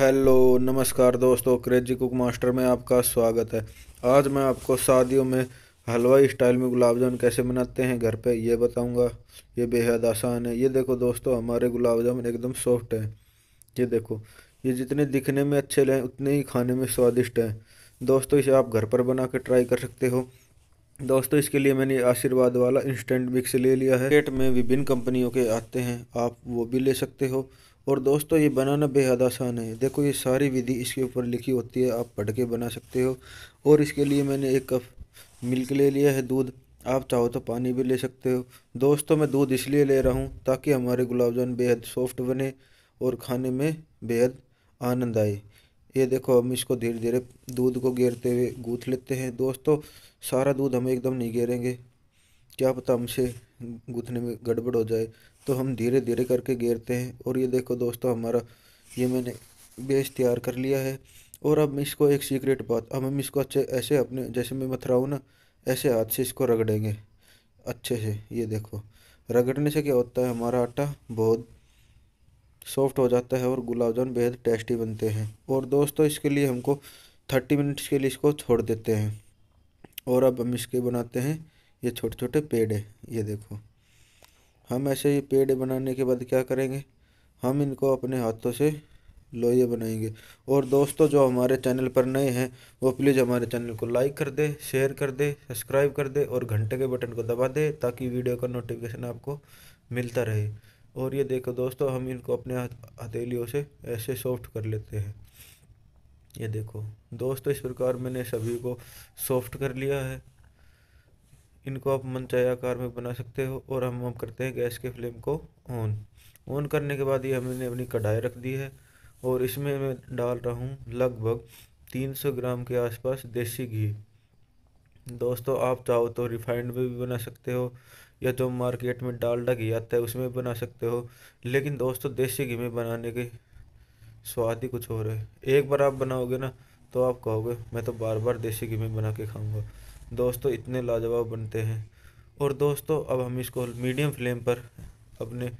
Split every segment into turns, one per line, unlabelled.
hello नमस्कार दोस्तों crazy cook master में आपका स्वागत है आज मैं आपको शादियों में हलवाई स्टाइल में गुलाब जामुन कैसे बनाते हैं घर पे ये बताऊंगा ये बेहद आसान है ये देखो दोस्तों हमारे गुलाब जामुन एकदम सॉफ्ट हैं ये देखो ये जितने दिखने में अच्छे लगे उतने ही खाने में स्वादिष्ट हैं दोस्तों इसे आप घर पर बना कर ट्राई कर सकते हो दोस्तों इसके लिए मैंने आशीर्वाद वाला इंस्टेंट मिक्स ले लिया है पेट में विभिन्न कंपनियों के आते हैं आप वो भी ले सकते हो और दोस्तों ये बनाना बेहद आसान है देखो ये सारी विधि इसके ऊपर लिखी होती है आप पढ़ के बना सकते हो और इसके लिए मैंने एक कप मिल्क ले लिया है दूध आप चाहो तो पानी भी ले सकते हो दोस्तों मैं दूध इसलिए ले रहा हूँ ताकि हमारे गुलाब जामुन बेहद सॉफ्ट बने और खाने में बेहद आनंद आए ये देखो हम इसको धीरे धीरे दूध को घेरते हुए गूँथ लेते हैं दोस्तों सारा दूध हम एकदम नहीं घेरेंगे क्या पता हमसे गूँथने में गड़बड़ हो जाए तो हम धीरे धीरे करके घेरते हैं और ये देखो दोस्तों हमारा ये मैंने बेस तैयार कर लिया है और अब इसको एक सीक्रेट बात अब हम इसको अच्छे ऐसे अपने जैसे मैं मथुरा हूँ ना ऐसे हाथ से इसको रगड़ेंगे अच्छे से ये देखो रगड़ने से क्या होता है हमारा आटा बहुत सॉफ्ट हो जाता है और गुलाब जामुन बेहद टेस्टी बनते हैं और दोस्तों इसके लिए हमको थर्टी मिनट्स के लिए इसको छोड़ देते हैं और अब हम इसके बनाते हैं ये छोटे छोटे पेड़े ये देखो हम ऐसे ये पेड़े बनाने के बाद क्या करेंगे हम इनको अपने हाथों से लोहे बनाएंगे और दोस्तों जो हमारे चैनल पर नए हैं वो प्लीज़ हमारे चैनल को लाइक कर दे शेयर कर दे सब्सक्राइब कर दे और घंटे के बटन को दबा दे ताकि वीडियो का नोटिफिकेशन आपको मिलता रहे और ये देखो दोस्तों हम इनको अपने हथेलियों से ऐसे सॉफ्ट कर लेते हैं ये देखो दोस्तों इस प्रकार मैंने सभी को सॉफ्ट कर लिया है इनको आप मनचाहे आकार में बना सकते हो और हम हम करते हैं गैस के फ्लेम को ऑन ऑन करने के बाद ये हमने अपनी कढ़ाई रख दी है और इसमें मैं डाल रहा हूँ लगभग 300 ग्राम के आसपास देसी घी दोस्तों आप चाहो तो रिफाइंड में भी बना सकते हो या जो तो मार्केट में डालडा घी आता है उसमें बना सकते हो लेकिन दोस्तों देसी घी में बनाने के स्वाद ही कुछ और है एक बार आप बनाओगे ना तो आप कहोगे मैं तो बार बार देसी घी में बना के खाऊंगा दोस्तों इतने लाजवाब बनते हैं और दोस्तों अब हम इसको मीडियम फ्लेम पर अपने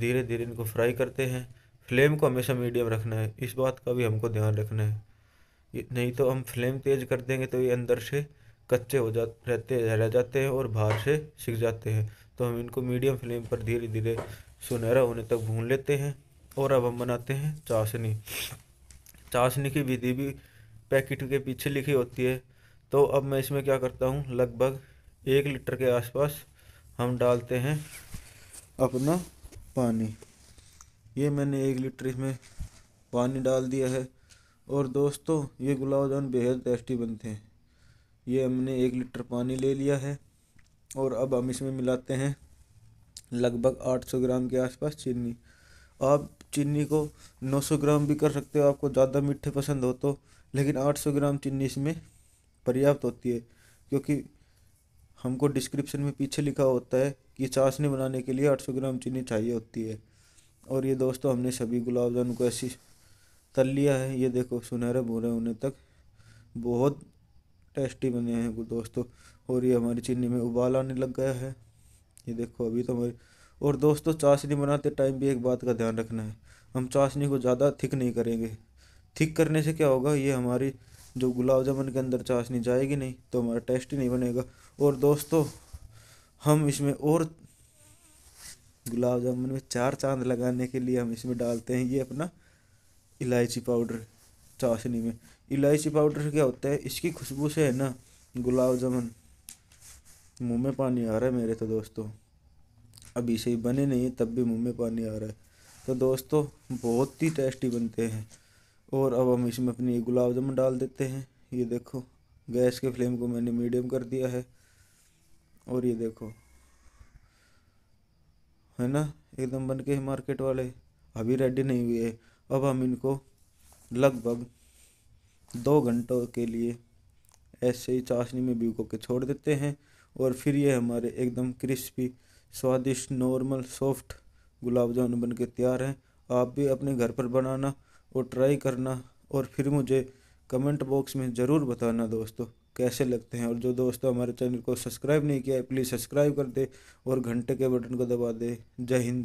धीरे धीरे इनको फ्राई करते हैं फ्लेम को हमेशा मीडियम रखना है इस बात का भी हमको ध्यान रखना है नहीं तो हम फ्लेम तेज़ कर देंगे तो ये अंदर से कच्चे हो जा रहते रह जाते हैं और बाहर से सीख जाते हैं तो हम इनको मीडियम फ्लेम पर धीरे धीरे सुनहरा होने तक भून लेते हैं और अब हम बनाते हैं चाशनी चाशनी की विधि भी पैकेट के पीछे लिखी होती है तो अब मैं इसमें क्या करता हूँ लगभग एक लीटर के आसपास हम डालते हैं अपना पानी ये मैंने एक लीटर इसमें पानी डाल दिया है और दोस्तों ये गुलाब जामुन बेहद टेस्टी बनते हैं ये हमने एक लीटर पानी ले लिया है और अब हम इसमें मिलाते हैं लगभग 800 ग्राम के आसपास चीनी आप चीनी को 900 ग्राम भी कर सकते हो आपको ज़्यादा मीठे पसंद हो तो लेकिन 800 ग्राम चीनी इसमें पर्याप्त होती है क्योंकि हमको डिस्क्रिप्शन में पीछे लिखा होता है कि चाशनी बनाने के लिए 800 ग्राम चीनी चाहिए होती है और ये दोस्तों हमने सभी गुलाब जामुन को ऐसी तल लिया है ये देखो सुनहरे भूरे होने तक बहुत टेस्टी बने हैं दोस्तों और ये हमारी चीनी में उबाल आने लग गया है ये देखो अभी तो हमारी और दोस्तों चाशनी बनाते टाइम भी एक बात का ध्यान रखना है हम चाशनी को ज़्यादा थिक नहीं करेंगे थिक करने से क्या होगा ये हमारी जो गुलाब जामुन के अंदर चाशनी जाएगी नहीं तो हमारा टेस्ट ही नहीं बनेगा और दोस्तों हम इसमें और गुलाब जामुन में चार चांद लगाने के लिए हम इसमें डालते हैं ये अपना इलायची पाउडर चाशनी में इलायची पाउडर क्या होता है इसकी खुशबू से है ना गुलाब जामुन मुंह में पानी आ रहा है मेरे तो दोस्तों अभी से ही बने नहीं तब भी मुंह में पानी आ रहा है तो दोस्तों बहुत ही टेस्टी बनते हैं और अब हम इसमें अपनी गुलाब जामुन डाल देते हैं ये देखो गैस के फ्लेम को मैंने मीडियम कर दिया है और ये देखो है ना एकदम बन के मार्केट वाले अभी रेडी नहीं हुए अब हम इनको लगभग दो घंटों के लिए ऐसे ही चाशनी में भिगो के छोड़ देते हैं और फिर ये हमारे एकदम क्रिस्पी स्वादिष्ट नॉर्मल सॉफ्ट गुलाब जामुन बन के तैयार हैं आप भी अपने घर पर बनाना और ट्राई करना और फिर मुझे कमेंट बॉक्स में ज़रूर बताना दोस्तों कैसे लगते हैं और जो दोस्तों हमारे चैनल को सब्सक्राइब नहीं किया है प्लीज़ सब्सक्राइब कर दे और घंटे के बटन को दबा दे जय हिंद